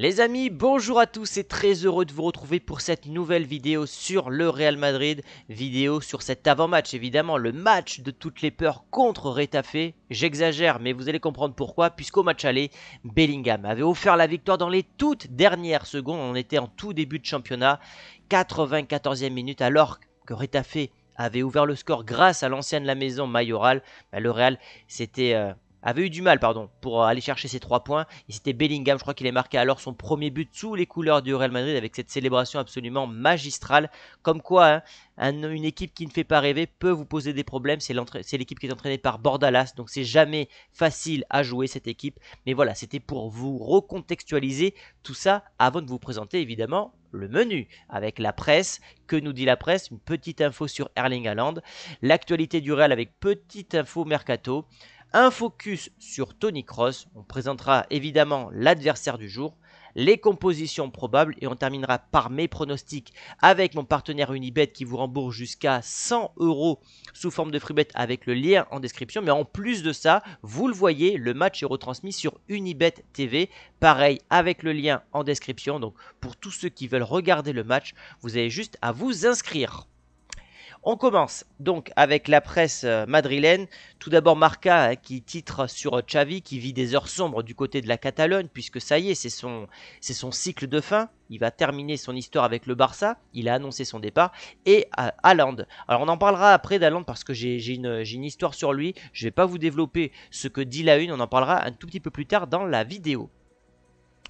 Les amis, bonjour à tous et très heureux de vous retrouver pour cette nouvelle vidéo sur le Real Madrid, vidéo sur cet avant-match évidemment, le match de toutes les peurs contre Retafe, j'exagère mais vous allez comprendre pourquoi, puisqu'au match aller, Bellingham avait offert la victoire dans les toutes dernières secondes, on était en tout début de championnat, 94e minute alors que Retafe avait ouvert le score grâce à l'ancienne la maison Mayoral, le Real c'était... Euh, avait eu du mal pardon, pour euh, aller chercher ses trois points. Et c'était Bellingham, je crois qu'il a marqué alors son premier but sous les couleurs du Real Madrid avec cette célébration absolument magistrale. Comme quoi, hein, une équipe qui ne fait pas rêver peut vous poser des problèmes. C'est l'équipe qui est entraînée par Bordalas, donc c'est jamais facile à jouer cette équipe. Mais voilà, c'était pour vous recontextualiser tout ça avant de vous présenter évidemment le menu avec la presse. Que nous dit la presse Une petite info sur Erling Haaland. L'actualité du Real avec petite info mercato un focus sur Tony Cross. On présentera évidemment l'adversaire du jour, les compositions probables et on terminera par mes pronostics avec mon partenaire Unibet qui vous rembourse jusqu'à 100 euros sous forme de freebet avec le lien en description. Mais en plus de ça, vous le voyez, le match est retransmis sur Unibet TV. Pareil avec le lien en description. Donc pour tous ceux qui veulent regarder le match, vous avez juste à vous inscrire. On commence donc avec la presse euh, madrilène. Tout d'abord Marca hein, qui titre sur euh, Xavi qui vit des heures sombres du côté de la Catalogne puisque ça y est, c'est son, cycle de fin. Il va terminer son histoire avec le Barça. Il a annoncé son départ. Et à euh, Alors on en parlera après d'Haaland parce que j'ai, une, j'ai une histoire sur lui. Je ne vais pas vous développer ce que dit la une. On en parlera un tout petit peu plus tard dans la vidéo.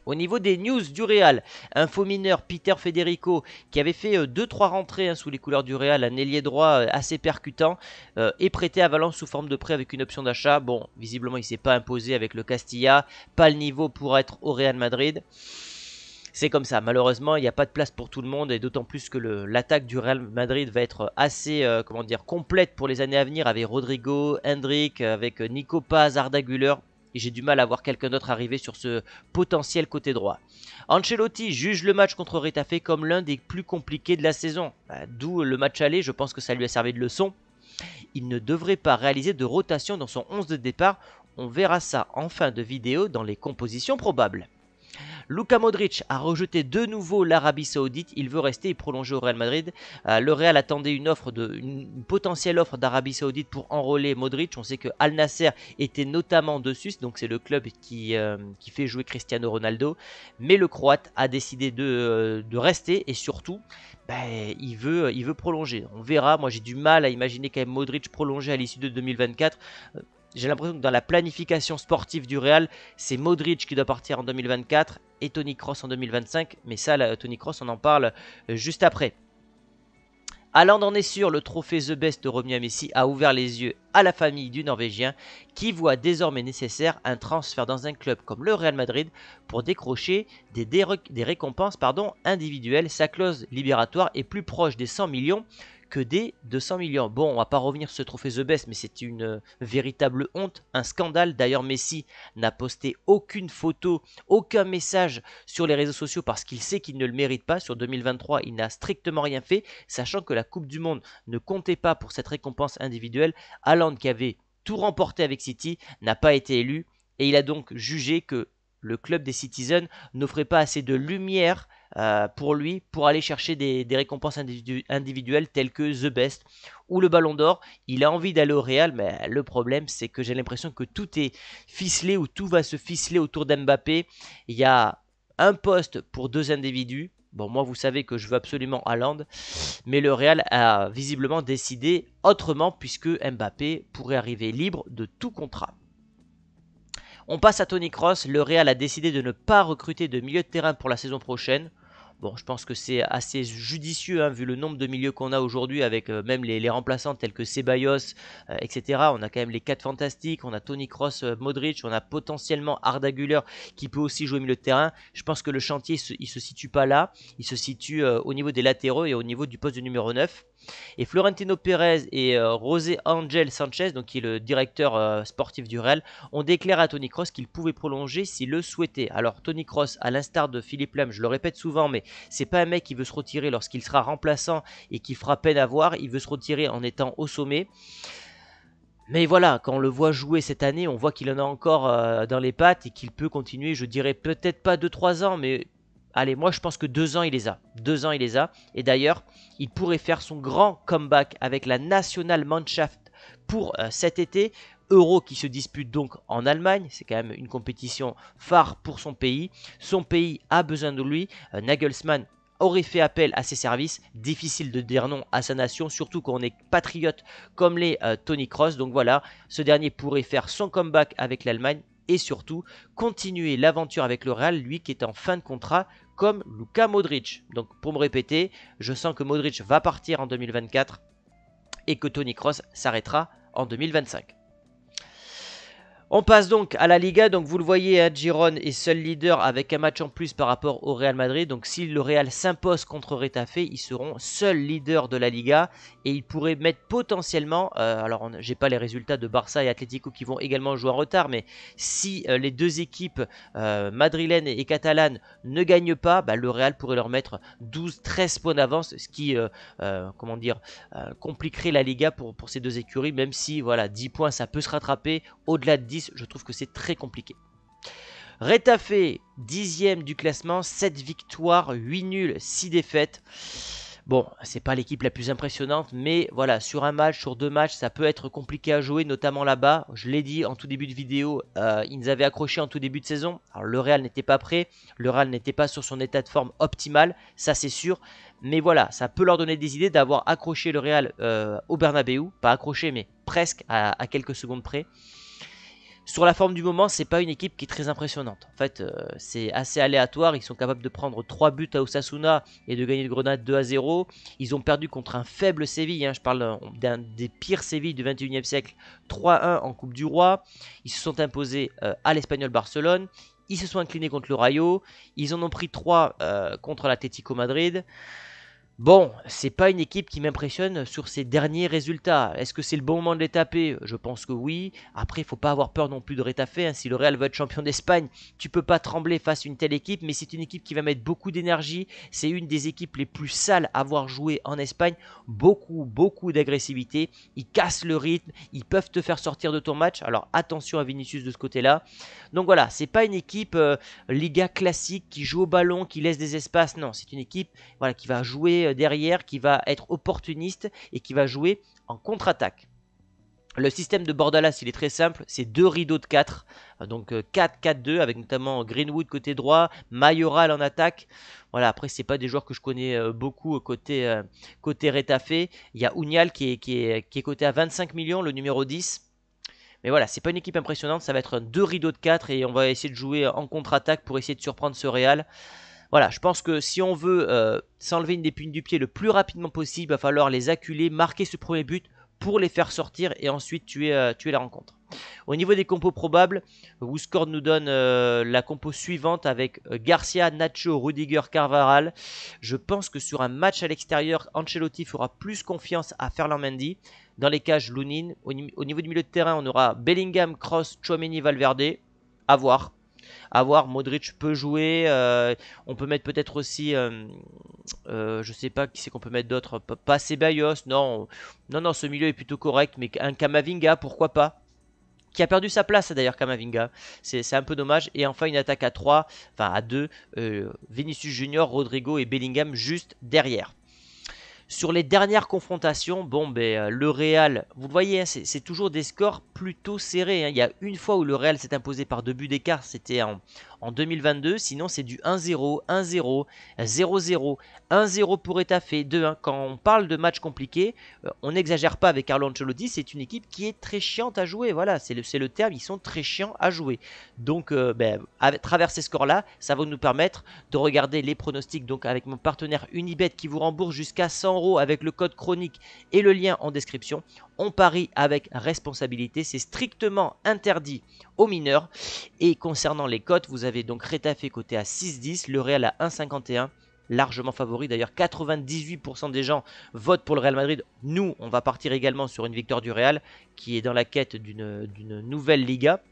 Au niveau des news du Real, un faux mineur, Peter Federico, qui avait fait 2-3 euh, rentrées hein, sous les couleurs du Real, un ailier droit euh, assez percutant, est euh, prêté à Valence sous forme de prêt avec une option d'achat. Bon, visiblement, il ne s'est pas imposé avec le Castilla, pas le niveau pour être au Real Madrid. C'est comme ça, malheureusement, il n'y a pas de place pour tout le monde et d'autant plus que l'attaque du Real Madrid va être assez comment dire, complète pour les années à venir avec Rodrigo, Hendrik, avec Nico Paz, Arda Güler et j'ai du mal à voir quelqu'un d'autre arriver sur ce potentiel côté droit. Ancelotti juge le match contre Retafe comme l'un des plus compliqués de la saison, bah, d'où le match aller, je pense que ça lui a servi de leçon. Il ne devrait pas réaliser de rotation dans son 11 de départ, on verra ça en fin de vidéo dans les compositions probables. Luka Modric a rejeté de nouveau l'Arabie Saoudite. Il veut rester et prolonger au Real Madrid. Euh, le Real attendait une offre une potentielle offre d'Arabie Saoudite pour enrôler Modric. On sait que Al Nasser était notamment dessus, donc c'est le club qui, euh, qui fait jouer Cristiano Ronaldo. Mais le Croate a décidé de, euh, rester et surtout, ben, il, veut, il veut prolonger. On verra. Moi, j'ai du mal à imaginer quand même Modric prolonger à l'issue de 2024 j'ai l'impression que dans la planification sportive du Real, c'est Modric qui doit partir en 2024 et Tony Cross en 2025. Mais ça, Tony Cross, on en parle euh, juste après. Allant en est sûr, le trophée The Best revenu à Messi a ouvert les yeux à la famille du Norvégien qui voit désormais nécessaire un transfert dans un club comme le Real Madrid pour décrocher des, récompenses individuelles. Sa clause libératoire est plus proche des 100 millions que des 200 millions. Bon, on va pas revenir sur ce trophée The Best, mais c'est une euh, véritable honte, un scandale. D'ailleurs, Messi n'a posté aucune photo, aucun message sur les réseaux sociaux parce qu'il sait qu'il ne le mérite pas. Sur 2023, il n'a strictement rien fait, sachant que la Coupe du Monde ne comptait pas pour cette récompense individuelle. Alan qui avait tout remporté avec City, n'a pas été élu. Et il a donc jugé que le club des Citizens n'offrait pas assez de lumière euh, pour lui pour aller chercher des, récompenses individuelles telles que The Best ou le Ballon d'Or. Il a envie d'aller au Real, mais le problème c'est que j'ai l'impression que tout est ficelé ou tout va se ficeler autour d'Mbappé. Il y a un poste pour deux individus. Bon, moi, vous savez que je veux absolument Haaland, mais le Real a visiblement décidé autrement puisque Mbappé pourrait arriver libre de tout contrat. On passe à Tony Cross. Le Real a décidé de ne pas recruter de milieu de terrain pour la saison prochaine. Bon, je pense que c'est assez judicieux hein, vu le nombre de milieux qu'on a aujourd'hui avec euh, même les, remplaçants tels que Ceballos, euh, etc. On a quand même les 4 fantastiques, on a Tony Cross, euh, Modric, on a potentiellement Arda qui peut aussi jouer milieu de terrain. Je pense que le chantier, il se, se situe pas là, il se situe au niveau des latéraux et au niveau du poste de numéro 9. Et Florentino Pérez et euh, José Angel Sanchez, donc qui est le directeur euh, sportif du Real, ont déclaré à Tony Cross qu'il pouvait prolonger s'il le souhaitait. Alors Tony Cross, à l'instar de Philippe Lem, je le répète souvent, mais c'est pas un mec qui veut se retirer lorsqu'il sera remplaçant et qui fera peine à voir, il veut se retirer en étant au sommet. Mais voilà, quand on le voit jouer cette année, on voit qu'il en a encore euh, dans les pattes et qu'il peut continuer, je dirais peut-être pas 2-3 ans, mais Allez, moi je pense que deux ans il les a. Deux ans il les a. Et d'ailleurs, il pourrait faire son grand comeback avec la National Mannschaft pour euh, cet été. Euro qui se dispute donc en Allemagne, c'est quand même une compétition phare pour son pays. Son pays a besoin de lui. Euh, Nagelsmann aurait fait appel à ses services. Difficile de dire non à sa nation, surtout quand on est patriote comme les euh, Tony Cross. Donc voilà, ce dernier pourrait faire son comeback avec l'Allemagne et surtout continuer l'aventure avec le Real, lui qui est en fin de contrat comme Luka Modric. Donc pour me répéter, je sens que Modric va partir en 2024 et que Tony Cross s'arrêtera en 2025. On passe donc à la Liga, donc vous le voyez, hein, Giron est seul leader avec un match en plus par rapport au Real Madrid. Donc si le Real s'impose contre Retafe, ils seront seuls leaders de la Liga et ils pourraient mettre potentiellement, euh, alors j'ai pas les résultats de Barça et Atlético qui vont également jouer en retard, mais si euh, les deux équipes euh, et catalane ne gagnent pas, bah, le Real pourrait leur mettre 12-13 points d'avance, ce qui, euh, comment dire, compliquerait la Liga pour, pour ces deux écuries, même si voilà 10 points ça peut se rattraper au-delà de 10 je trouve que c'est très compliqué. 10 dixième du classement, 7 victoires, 8 nuls, 6 défaites. Bon, c'est pas l'équipe la plus impressionnante, mais voilà, sur un match, sur deux matchs, ça peut être compliqué à jouer, notamment là-bas. Je l'ai dit en tout début de vidéo, euh, ils nous avaient accroché en tout début de saison. Alors le Real n'était pas prêt, le Real n'était pas sur son état de forme optimal, ça c'est sûr. Mais voilà, ça peut leur donner des idées d'avoir accroché le Real euh, au Bernabeu, pas accroché, mais presque à quelques secondes près. Sur la forme du moment, c'est pas une équipe qui est très impressionnante. En fait, euh, c'est assez aléatoire. Ils sont capables de prendre 3 buts à Osasuna et de gagner le Grenade 2 à 0. Ils ont perdu contre un faible Séville. Hein. Je parle d'un des pires Séville du 21e siècle. 3-1 en Coupe du Roi. Ils se sont imposés euh, à l'Espagnol Barcelone. Ils se sont inclinés contre le Rayo. Ils en ont pris 3 euh, contre l'Atlético Madrid. Bon, c'est pas une équipe qui m'impressionne sur ses derniers résultats. Est-ce que c'est le bon moment de les taper Je pense que oui. Après, il faut pas avoir peur non plus de rétafer. Hein. Si le Real veut être champion d'Espagne, tu peux pas trembler face à une telle équipe. Mais c'est une équipe qui va mettre beaucoup d'énergie. C'est une des équipes les plus sales à avoir joué en Espagne. Beaucoup, beaucoup d'agressivité. Ils cassent le rythme. Ils peuvent te faire sortir de ton match. Alors attention à Vinicius de ce côté-là. Donc voilà, c'est pas une équipe euh, Liga classique qui joue au ballon, qui laisse des espaces. Non, c'est une équipe voilà, qui va jouer euh, derrière qui va être opportuniste et qui va jouer en contre-attaque. Le système de Bordalas, il est très simple, c'est deux rideaux de 4, euh, donc 4-4-2 euh, avec notamment Greenwood côté droit, Mayoral en attaque. Voilà, après c'est pas des joueurs que je connais beaucoup côté, côté Rétafé. Il y a Unial qui est, qui, est, coté à 25 millions, le numéro 10. Mais voilà, c'est pas une équipe impressionnante, ça va être deux rideaux de 4 et on va essayer de jouer en contre-attaque pour essayer de surprendre ce Real. Voilà, je pense que si on veut euh, s'enlever une épine du pied le plus rapidement possible, il va falloir les acculer, marquer ce premier but pour les faire sortir et ensuite tuer, euh, tuer la rencontre. Au niveau des compos probables, Wooscord nous donne euh, la compo suivante avec Garcia, Nacho, Rudiger, Carvaral. Je pense que sur un match à l'extérieur, Ancelotti fera plus confiance à Ferland Mendy. Dans les cages, Lounine. Au, niveau du milieu de terrain, on aura Bellingham, Cross, Chouameni, Valverde. À voir. Avoir voir. Modric peut jouer. Euh, on peut mettre peut-être aussi, euh, euh, je sais pas qui c'est qu'on peut mettre d'autres. Pas Sebayos. non, non, non, ce milieu est plutôt correct, mais un Kamavinga, pourquoi pas qui a perdu sa place d'ailleurs Kamavinga. C'est un peu dommage. Et enfin une attaque à 3, enfin à 2, Vinicius Junior, Rodrigo et Bellingham juste derrière. Sur les dernières confrontations, bon, ben, euh, le Real, vous le voyez, hein, c'est toujours des scores plutôt serrés. Hein. Il y a une fois où le Real s'est imposé par deux buts d'écart, c'était en, 2022. Sinon, c'est du 1-0, 1-0, 0-0, 1-0 pour Etafé, 2-1. Quand on parle de matchs compliqués, euh, on n'exagère pas avec Carlo Ancelotti. C'est une équipe qui est très chiante à jouer. Voilà, c'est le, le, terme. Ils sont très chiants à jouer. Donc, euh, ben, à travers ces scores-là, ça va nous permettre de regarder les pronostics. Donc, avec mon partenaire Unibet qui vous rembourse jusqu'à 100 avec le code chronique et le lien en description. On parie avec responsabilité, c'est strictement interdit aux mineurs. Et concernant les cotes, vous avez donc Rétafé côté à 6,10, le Real à 1,51 largement favori. D'ailleurs, 98% des gens votent pour le Real Madrid. Nous, on va partir également sur une victoire du Real, qui est dans la quête d'une nouvelle Liga.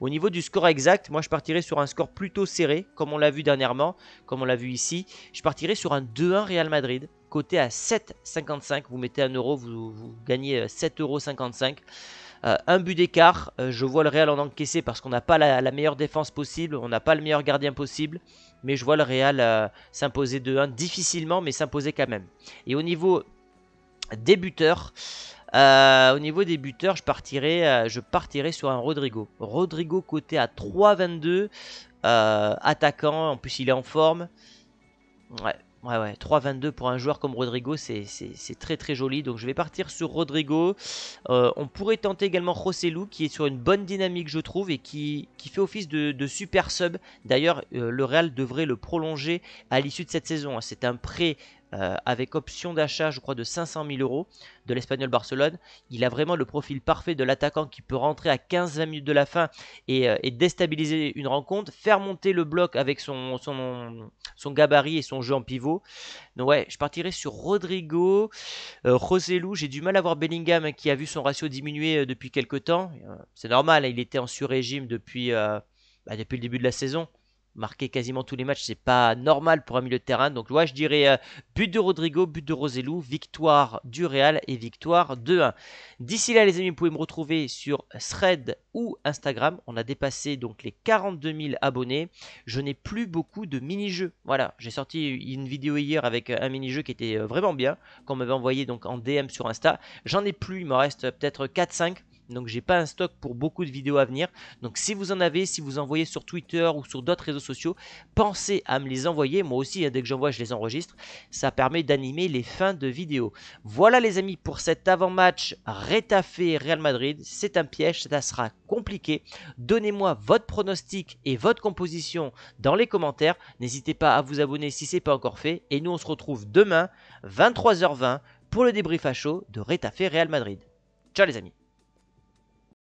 Au niveau du score exact, moi je partirais sur un score plutôt serré, comme on l'a vu dernièrement, comme on l'a vu ici. Je partirais sur un 2-1 Real Madrid, coté à 7,55. Vous mettez un euro, vous, gagnez 7,55 euh, euh, un but d'écart, euh, je vois le Real en encaisser parce qu'on n'a pas la, meilleure défense possible, on n'a pas le meilleur gardien possible, mais je vois le Real s'imposer 2-1 difficilement, mais s'imposer quand même. Et au niveau des buteurs, euh, au niveau des buteurs, je partirai, euh, je partirai sur un Rodrigo. Rodrigo côté à 3,22. Euh, attaquant, en plus il est en forme. Ouais, ouais, ouais. 3,22 pour un joueur comme Rodrigo, c'est très très joli. Donc je vais partir sur Rodrigo. on pourrait tenter également Rossellou qui est sur une bonne dynamique, je trouve, et qui, fait office de, de super sub. D'ailleurs, le Real devrait le prolonger à l'issue de cette saison. Hein. C'est un prêt euh, avec option d'achat, je crois, de 500 000 euros de l'Espagnol Barcelone. Il a vraiment le profil parfait de l'attaquant qui peut rentrer à 15-20 minutes de la fin euh, et, déstabiliser une rencontre, faire monter le bloc avec son, son, son, gabarit et son jeu en pivot. Donc, ouais, je partirai sur Rodrigo, euh, Roselou. J'ai du mal à voir Bellingham qui a vu son ratio diminuer depuis quelques temps. C'est normal, il était en sur-régime depuis, bah, depuis le début de la saison marquer quasiment tous les matchs, c'est pas normal pour un milieu de terrain. Donc là je dirais euh, but de Rodrigo, but de Roselou, victoire du Real et victoire 2-1. D'ici là les amis, vous pouvez me retrouver sur Thread ou Instagram. On a dépassé donc les 42 000 abonnés. Je n'ai plus beaucoup de mini-jeux. Voilà, j'ai sorti une vidéo hier avec euh, un mini-jeu qui était euh, vraiment bien, qu'on m'avait envoyé donc en DM sur Insta. J'en ai plus, il me reste peut-être 4-5. Donc j'ai pas un stock pour beaucoup de vidéos à venir. Donc si vous en avez, si vous envoyez sur Twitter ou sur d'autres réseaux sociaux, pensez à me les envoyer. Moi aussi, hein, dès que j'envoie, je les enregistre. Ça permet d'animer les fins de vidéos. Voilà les amis pour cet avant-match Retafe Real Madrid. C'est un piège, ça sera compliqué. Donnez-moi votre pronostic et votre composition dans les commentaires. N'hésitez pas à vous abonner si c'est pas encore fait. Et nous on se retrouve demain 23h20 pour le débrief à chaud de Retafe Real Madrid. Ciao les amis